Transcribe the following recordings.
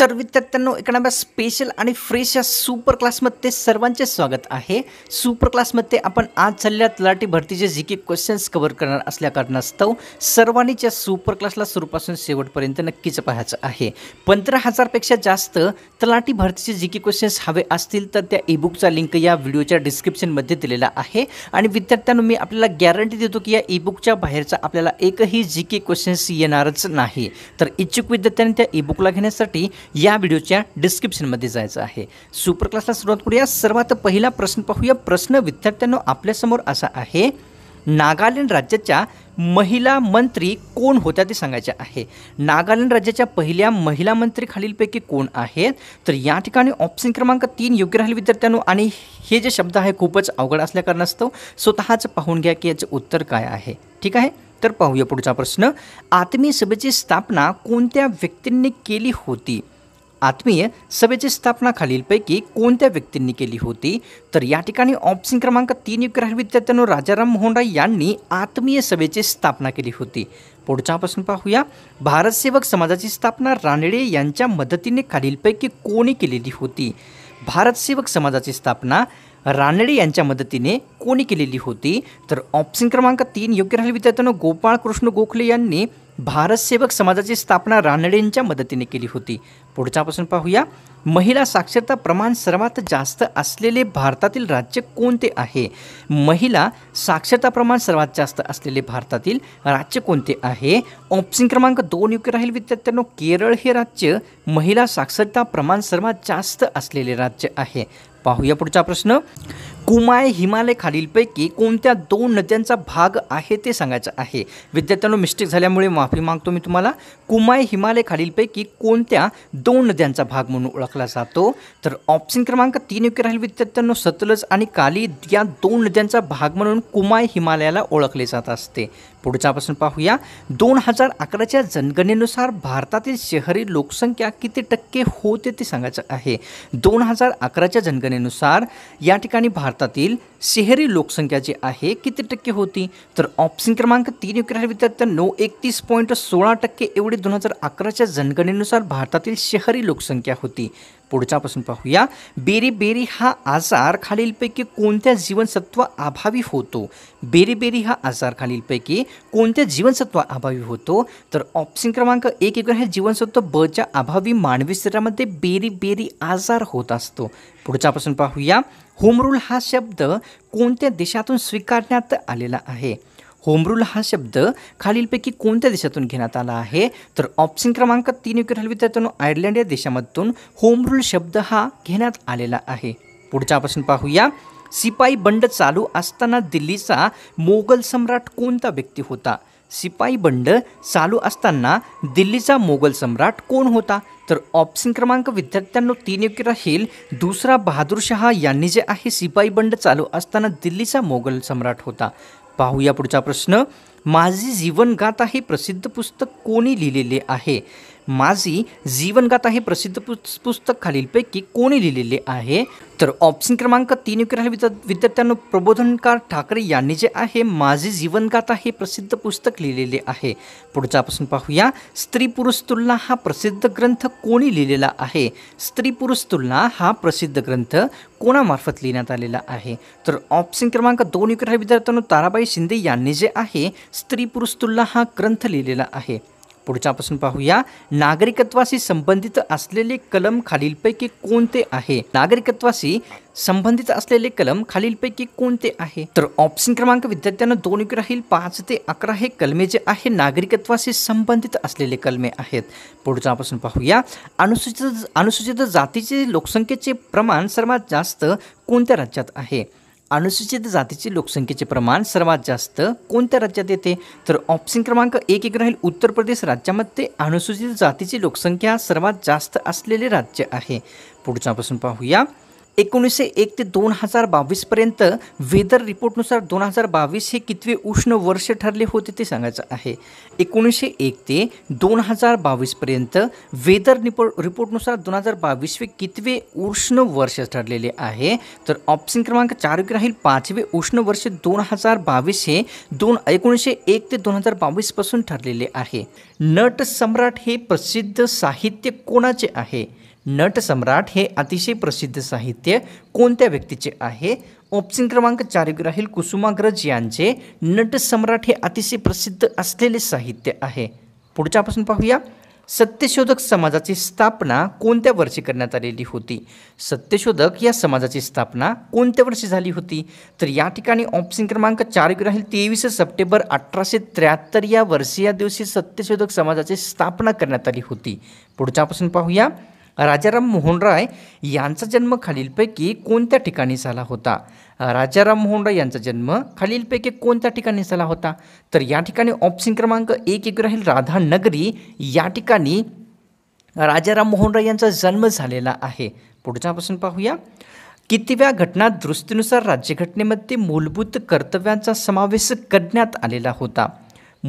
तर विद्यार्थ्यांनो एक नव्या स्पेशल आणि फ्रेश या सुपर क्लासमध्ये सर्वांचे स्वागत आहे सुपर क्लासमध्ये आपण आज झालेल्या तलाठी भरतीचे जी की क्वेश्चन्स कव्हर करणार असल्या कारणास्तव सर्वांनीच सुपर क्लासला सुरूपासून शेवटपर्यंत नक्कीच पाहायचं आहे पंधरा हजारपेक्षा जास्त तलाठी भरतीचे जी की क्वेश्चन्स हवे असतील तर त्या ईबुकचा लिंक या व्हिडिओच्या डिस्क्रिप्शनमध्ये दिलेला आहे आणि विद्यार्थ्यांनो मी आपल्याला गॅरंटी देतो की या ईबुकच्या बाहेरचा आपल्याला एकही जी के क्वेश्चन्स येणारच नाही तर इच्छुक विद्यार्थ्यांनी त्या ईबुकला घेण्यासाठी या व्हिडिओच्या डिस्क्रिप्शनमध्ये जायचं आहे सुपर क्लासला सुरुवात करूया सर्वात पहिला प्रश्न पाहूया प्रश्न विद्यार्थ्यांना आपल्यासमोर असा आहे नागालँड राज्याच्या महिला मंत्री कोण होत्या ते सांगायचे आहे नागालँड राज्याच्या पहिल्या महिला मंत्री खालीलपैकी कोण आहेत तर या ठिकाणी ऑप्शन क्रमांक तीन योग्य राहील विद्यार्थ्यांनो आणि हे जे शब्द आहे खूपच अवघड असल्या कारणास्तव स्वतःच पाहून घ्या की याचं उत्तर काय आहे ठीक आहे तर पाहूया पुढचा प्रश्न आत्मीय सभेची स्थापना कोणत्या व्यक्तींनी केली होती आत्मीय सभेची स्थापना खालीलपैकी कोणत्या व्यक्तींनी केली होती तर या ठिकाणी ऑप्शन क्रमांक तीन विग्रह विद्यार्थ्यांनो राजाराम राय यांनी आत्मीय सभेची स्थापना केली होती पुढचा प्रश्न पाहूया भारत सेवक समाजाची स्थापना रानडे यांच्या मदतीने खालीलपैकी कोणी केलेली होती भारत सेवक समाजाची स्थापना रानडे यांच्या मदतीने कोणी केलेली होती तर ऑप्शन क्रमांक तीन योग्य राहिले विद्यार्थ्यांनो गोपाळ कृष्ण गोखले यांनी भारतसेवक समाजाची स्थापना रानडेंच्या मदतीने केली होती पुढच्यापासून पाहूया महिला साक्षरता प्रमाण सर्वात जास्त असलेले भारतातील राज्य कोणते आहे महिला साक्षरता प्रमाण सर्वात जास्त असलेले भारतातील राज्य कोणते आहे ऑप्शन क्रमांक दोन योग्य राहील विद्यार्थ्यांनो केरळ हे राज्य महिला साक्षरता प्रमाण सर्वात जास्त असलेले राज्य आहे पाहूया पुढचा प्रश्न कुमाय हिमालय खालीलपैकी कोणत्या दोन नद्यांचा भाग आहे ते सांगायचं आहे विद्यार्थ्यांनो मिस्टेक झाल्यामुळे माफी मागतो मी तुम्हाला कुमाय हिमालय खालीलपैकी कोणत्या दोन नद्यांचा भाग म्हणून ओळखला जातो तर ऑप्शन क्रमांक तीन योग्य राहील विद्यार्थ्यांनो सतलज आणि काली या दोन नद्यांचा भाग म्हणून कुमाय हिमालयाला ओळखले जात असते पुढचा प्रश्न पाहूया दोन हजार अकराच्या जनगणनेनुसार भारतातील शहरी लोकसंख्या किती टक्के होते ते सांगायचं आहे दोन हजार अकराच्या जनगणनेनुसार या ठिकाणी भारतातील शहरी लोकसंख्या जी आहे किती टक्के होती तर ऑप्शन क्रमांक तीन योग्य नऊ एकतीस पॉईंट सोळा टक्के एवढी दोन हजार अकराच्या जनगणनेनुसार भारतातील शहरी लोकसंख्या होती पुढच्यापासून पाहूया बेरीबेरी हा आजार खालीलपैकी कोणत्या जीवनसत्व अभावी होतो बेरीबेरी हा आजार खालीलपैकी कोणत्या जीवनसत्व अभावी होतो तर ऑप्शन क्रमांक एक एक हे जीवनसत्व बच्या अभावी मानवी शरीरामध्ये बेरीबेरी आजार होत असतो पुढच्यापासून पाहूया होमरूल हा शब्द कोणत्या देशातून स्वीकारण्यात आलेला आहे होमरूल हा शब्द खालीलपैकी कोणत्या देशातून घेण्यात आला आहे तर ऑप्शन क्रमांक तीन विकेट हल विद्यार्थ्यांनो आयर्लंड या देशामधून होमरूल शब्द हा घेण्यात आलेला आहे पुढचा प्रश्न पाहूया सिपाई बंड चालू असताना दिल्लीचा मोगल सम्राट कोणता व्यक्ती होता सिपाई बंड चालू असताना दिल्लीचा मोगल सम्राट कोण होता तर ऑप्शन क्रमांक विद्यार्थ्यांनो तीन योग्य राहील दुसरा बहादूर शहा यांनी जे आहे सिपाई बंड चालू असताना दिल्लीचा मोगल सम्राट होता पाहूया पुढचा प्रश्न माझी जीवनगाथा हे प्रसिद्ध पुस्तक कोणी लिहिलेले आहे माझी जीवनगाथा हे प्रसिद्ध पुस्तक खालीलपैकी कोणी लिहिलेले आहे तर ऑप्शन क्रमांक तीन विद्या विद्यार्थ्यां प्रबोधनकार ठाकरे यांनी जे आहे माझी जीवनगाथा हे प्रसिद्ध पुस्तक लिहिलेले आहे प्रश्न पाहूया स्त्री पुरुष तुलना हा प्रसिद्ध ग्रंथ कोणी लिहिलेला आहे स्त्री पुरुष तुलना हा प्रसिद्ध ग्रंथ कोणामार्फत लिहिण्यात आलेला आहे तर ऑप्शन क्रमांक दोन विद्यार्थ्यांनो ताराबाई शिंदे यांनी जे आहे स्त्री पुरुष तुलना हा ग्रंथ लिहिलेला आहे पुढच्यापासून पाहूया नागरिकत्वाशी संबंधित असलेले कलम खालीलपैकी कोणते आहे नागरिकत्वाशी संबंधित असलेले कलम खालीलपैकी कोणते आहे तर ऑप्शन क्रमांक विद्यार्थ्यांना दोन एक राहील पाच ते अकरा हे कलमे जे आहे नागरिकत्वाशी संबंधित असलेले कलमे आहेत पुढचा आपण पाहूया अनुसूचित अनुसूचित जातीचे लोकसंख्येचे प्रमाण सर्वात जास्त कोणत्या राज्यात आहे अनुसूचित जातीचे लोकसंख्येचे प्रमाण सर्वात जास्त कोणत्या राज्यात येते तर ऑप्शन क्रमांक एक एक राहील उत्तर प्रदेश राज्यामध्ये अनुसूचित जातीची लोकसंख्या सर्वात जास्त असलेले राज्य आहे पुढच्यापासून पाहूया एकोणीसशे एक ते दोन हजार बावीसपर्यंत वेदर रिपोर्टनुसार दोन हजार बावीस हे कितवे उष्ण वर्ष ठरले होते ते सांगायचं आहे एकोणीसशे एक ते दोन हजार बावीसपर्यंत वेदर रिपोर्ट रिपोर्टनुसार दोन हजार बावीस हे कितवे उष्ण वर्ष ठरलेले आहे तर ऑप्शन क्रमांक चार राहील पाचवे उष्ण वर्ष दोन हजार बावीस हे दोन एकोणीसशे एक ते दोन हजार बावीसपासून ठरलेले आहे नट सम्राट हे प्रसिद्ध साहित्य कोणाचे आहे नटसम्राट हे अतिशय प्रसिद्ध साहित्य कोणत्या व्यक्तीचे आहे ऑप्शन क्रमांक चार राहील कुसुमाग्रज यांचे नटसम्राट हे अतिशय प्रसिद्ध असलेले साहित्य आहे पुढच्यापासून पाहूया सत्यशोधक समाजाची स्थापना कोणत्या वर्षी करण्यात आलेली होती सत्यशोधक या समाजाची स्थापना कोणत्या वर्षी झाली होती तर या ठिकाणी ऑप्शन क्रमांक चार राहील तेवीस सप्टेंबर अठराशे त्र्याहत्तर या वर्षी या दिवशी सत्यशोधक समाजाची स्थापना करण्यात आली होती पुढच्यापासून पाहूया राजाराम मोहन राय यांचा जन्म खालीलपैकी कोणत्या ठिकाणी झाला होता राजाराम मोहन राय यांचा जन्म खालीलपैकी कोणत्या ठिकाणी झाला होता तर या ठिकाणी ऑप्शन क्रमांक एक एक राहील राधानगरी या ठिकाणी राजाराम मोहन राय यांचा जन्म झालेला आहे पुढचा प्रश्न पाहूया कितीव्या घटना दृष्टीनुसार राज्यघटनेमध्ये मूलभूत कर्तव्यांचा समावेश करण्यात आलेला होता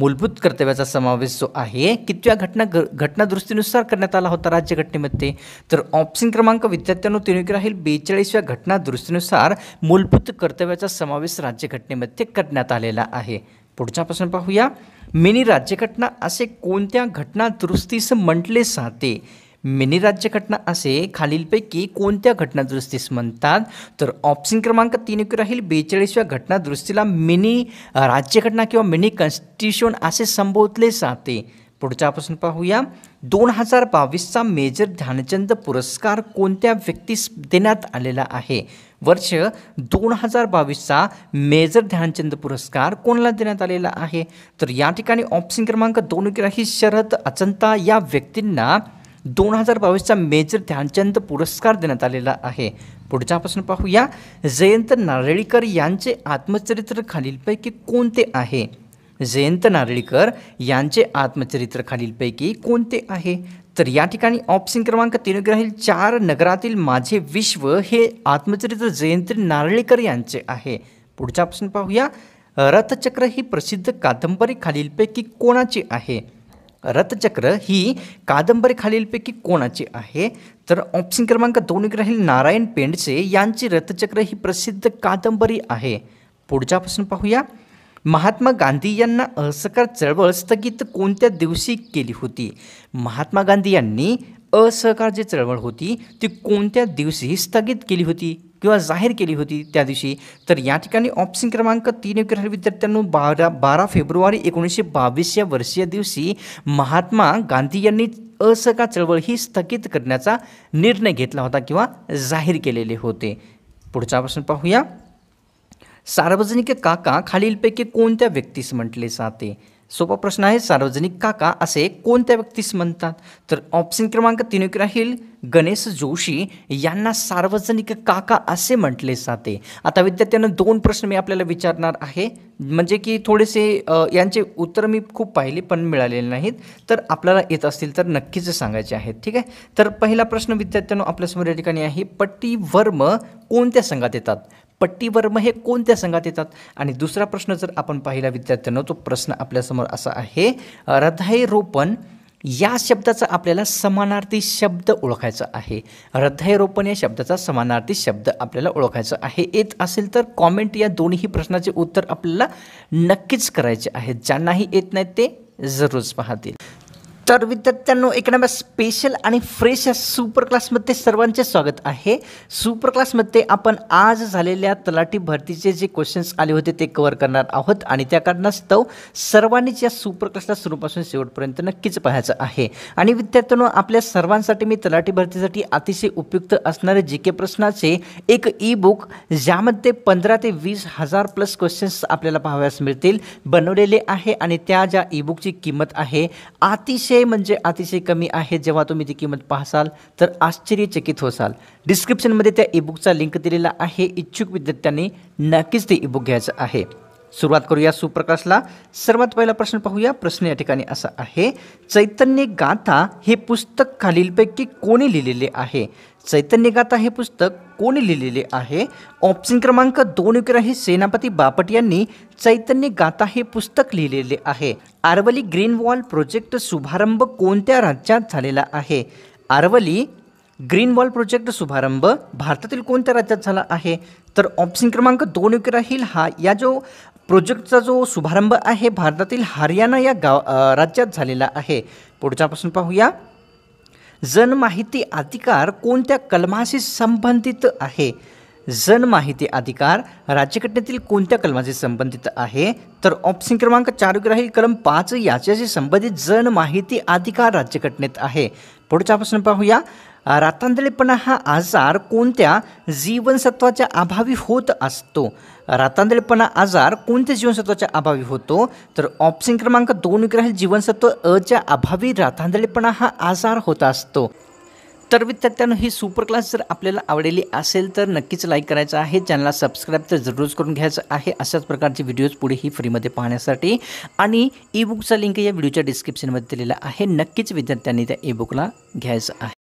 मूलभूत कर्तव्याचा समावेश जो आहे कितव्या घटना ग घटनादुरुस्तीनुसार करण्यात आला होता राज्यघटनेमध्ये तर ऑप्शन क्रमांक विद्यार्थ्यांनो तिन्ही राहील बेचाळीसव्या घटनादुरुस्तीनुसार मूलभूत कर्तव्याचा समावेश राज्यघटनेमध्ये करण्यात आलेला आहे पुढचा प्रश्न पाहूया मिनी राज्यघटना असे कोणत्या घटनादुरुस्तीस म्हटले जाते मिनी राज्यघटना असे खालीलपैकी कोणत्या घटनादुरुस्तीस म्हणतात तर ऑप्शन क्रमांक तीन एक राहील बेचाळीसव्या घटनादुरुस्तीला मिनी राज्यघटना किंवा मिनी कॉन्स्टिट्यूशन असे संबोधले जाते पुढच्या प्रश्न पाहूया दोन हजार बावीसचा मेजर ध्यानचंद पुरस्कार कोणत्या व्यक्तीस देण्यात आलेला आहे वर्ष दोन हजार बावीसचा मेजर ध्यानचंद पुरस्कार कोणाला देण्यात आलेला आहे तर या ठिकाणी ऑप्शन क्रमांक दोन राही शरद अचंता या व्यक्तींना दोन हजार बावीसचा मेजर ध्यानचंद पुरस्कार देण्यात आलेला आहे पुढचा प्रश्न पाहूया जयंत नारळीकर यांचे आत्मचरित्र खालीलपैकी कोणते आहे जयंत नारळीकर यांचे आत्मचरित्र खालीलपैकी कोणते आहे तर या ठिकाणी ऑप्शन क्रमांक तीन ग्राहील चार नगरातील माझे विश्व हे आत्मचरित्र जयंत नारळीकर यांचे आहे पुढचा प्रश्न पाहूया रथचक्र ही प्रसिद्ध कादंबरी खालीलपैकी कोणाची आहे रथचक्र ही कादंबरी खालीलपैकी कोणाची आहे तर ऑप्शन क्रमांक दोन राहील नारायण पेंडसे यांची रथचक्र ही प्रसिद्ध कादंबरी आहे पुढचा प्रश्न पाहूया महात्मा गांधी यांना असहकार चळवळ स्थगित कोणत्या दिवशी केली होती महात्मा गांधी यांनी असहकार जी चळवळ होती ती कोणत्या दिवशी स्थगित केली होती किंवा जाहीर केली होती त्या दिवशी तर या ठिकाणी ऑप्शन क्रमांक तीन विद्यार्थी विद्यार्थ्यांनो बारा बारा फेब्रुवारी एकोणीसशे बावीस या वर्षीय दिवशी महात्मा गांधी यांनी असहकार चळवळ ही स्थगित करण्याचा निर्णय घेतला होता किंवा जाहीर केलेले होते पुढचा प्रश्न पाहूया सार्वजनिक काका खालीलपैकी कोणत्या व्यक्तीस म्हटले जाते सोपा प्रश्न आहे सार्वजनिक काका असे कोणत्या व्यक्तीस म्हणतात तर ऑप्शन क्रमांक तीन राहील गणेश जोशी यांना सार्वजनिक काका असे म्हटले जाते आता विद्यार्थ्यांना दोन प्रश्न मी आपल्याला विचारणार आहे म्हणजे की थोडेसे यांचे उत्तर मी खूप पाहिले पण मिळालेले नाहीत तर आपल्याला येत असतील तर नक्कीच सांगायचे आहेत ठीक आहे तर पहिला प्रश्न विद्यार्थ्यांना आपल्यासमोर या ठिकाणी आहे पट्टी वर्म कोणत्या संघात येतात पट्टीवर्म हे कोणत्या संघात येतात आणि दुसरा प्रश्न जर आपण पाहिला विद्यार्थ्यांना तो प्रश्न आपल्यासमोर असा आहे हृदयरोपण या शब्दाचा आपल्याला समानार्थी शब्द ओळखायचा आहे हृदयरोपण या शब्दाचा समानार्थी शब्द आपल्याला ओळखायचा आहे येत असेल तर कॉमेंट या दोन्ही प्रश्नाचे उत्तर आपल्याला नक्कीच करायचे आहे ज्यांनाही येत नाहीत ते जरूरच पाहतील तर विद्यार्थ्यांनो नंबर स्पेशल आणि फ्रेश या सुपर क्लासमध्ये सर्वांचे स्वागत आहे सुपर क्लासमध्ये आपण आज झालेल्या तलाठी भरतीचे जे क्वेश्चन्स आले होते ते कवर करणार आहोत आणि त्या कारणास्तव सर्वांनीच या सुपर क्लासला सुरूपासून शेवटपर्यंत नक्कीच पाहायचं आहे आणि विद्यार्थ्यांनो आपल्या सर्वांसाठी मी तलाठी भरतीसाठी अतिशय उपयुक्त असणारे जी के प्रश्नाचे एक ई बुक ज्यामध्ये पंधरा ते वीस हजार प्लस क्वेश्चन्स आपल्याला पाहाव्यास मिळतील बनवलेले आहे आणि त्या ज्या ई बुकची किंमत आहे अतिशय अतिशय म्हणजे अतिशय कमी आहे जेव्हा तुम्ही ती किंमत पाहसाल तर आश्चर्यचकित होसाल डिस्क्रिप्शनमध्ये त्या ईबुकचा लिंक दिलेला आहे इच्छुक विद्यार्थ्यांनी नक्कीच ते ईबुक घ्यायचं आहे सुरुवात करूया सुप्रकाशला सर्वात पहिला प्रश्न पाहूया प्रश्न या ठिकाणी असा आहे चैतन्य गाथा हे पुस्तक खालीलपैकी कोणी लिहिलेले आहे चैतन्य गाथा हे पुस्तक कोणी लिहिलेले आहे ऑप्शन क्रमांक दोन हे सेनापती बापट यांनी चैतन्य गाथा हे पुस्तक लिहिलेले आहे आरवली ग्रीन वॉल प्रोजेक्ट शुभारंभ कोणत्या राज्यात झालेला आहे आरवली ग्रीन वॉल प्रोजेक्ट शुभारंभ भारतातील कोणत्या राज्यात झाला आहे तर ऑप्शन क्रमांक दोन राहील हा या जो प्रोजेक्टचा जो शुभारंभ आहे भारतातील हरियाणा या गाव राज्यात झालेला आहे पुढच्यापासून पाहूया जनमाहिती अधिकार कोणत्या कलमाशी संबंधित आहे जनमाहिती अधिकार राज्यघटनेतील कोणत्या कलमाशी संबंधित आहे तर ऑप्शन क्रमांक चार ग्राही कलम पाच याच्याशी संबंधित जनमाहिती अधिकार राज्यघटनेत आहे पुढचा प्रश्न पाहूया रातांदळेपणा हा आजार कोणत्या जीवनसत्वाच्या अभावी होत असतो रातांदळेपणा आजार कोणत्या जीवनसत्वाच्या अभावी होतो तर ऑप्शन क्रमांक दोन ग्राही जीवनसत्व अच्या अभावी रातांदळेपणा हा आजार होत असतो तर विद्यार्थ्यांनो ही सुपर क्लास जर आपल्याला आवडली असेल तर नक्कीच लाईक करायचं आहे चॅनलला सबस्क्राईब तर जरूरच करून घ्यायचं आहे अशाच प्रकारचे व्हिडिओज पुढेही फ्रीमध्ये पाहण्यासाठी आणि ईबुकचा लिंक या व्हिडिओच्या डिस्क्रिप्शनमध्ये दिलेला आहे नक्कीच विद्यार्थ्यांनी त्या ईबुकला घ्यायचं आहे